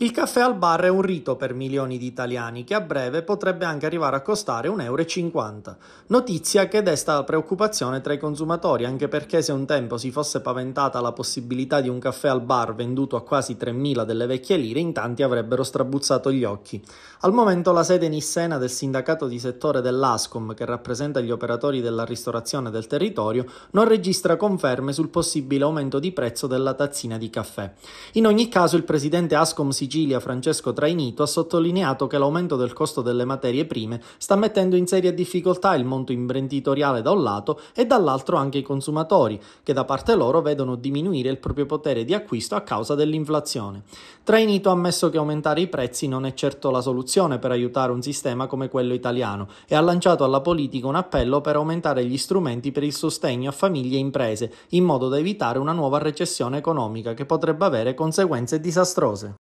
Il caffè al bar è un rito per milioni di italiani che a breve potrebbe anche arrivare a costare 1,50 euro. Notizia che desta preoccupazione tra i consumatori, anche perché se un tempo si fosse paventata la possibilità di un caffè al bar venduto a quasi 3.000 delle vecchie lire, in tanti avrebbero strabuzzato gli occhi. Al momento la sede Nissena del sindacato di settore dell'ASCOM, che rappresenta gli operatori della ristorazione del territorio, non registra conferme sul possibile aumento di prezzo della tazzina di caffè. In ogni caso il presidente ASCOM si Sicilia Francesco Trainito ha sottolineato che l'aumento del costo delle materie prime sta mettendo in seria difficoltà il mondo imprenditoriale da un lato e dall'altro anche i consumatori, che da parte loro vedono diminuire il proprio potere di acquisto a causa dell'inflazione. Trainito ha ammesso che aumentare i prezzi non è certo la soluzione per aiutare un sistema come quello italiano e ha lanciato alla politica un appello per aumentare gli strumenti per il sostegno a famiglie e imprese, in modo da evitare una nuova recessione economica che potrebbe avere conseguenze disastrose.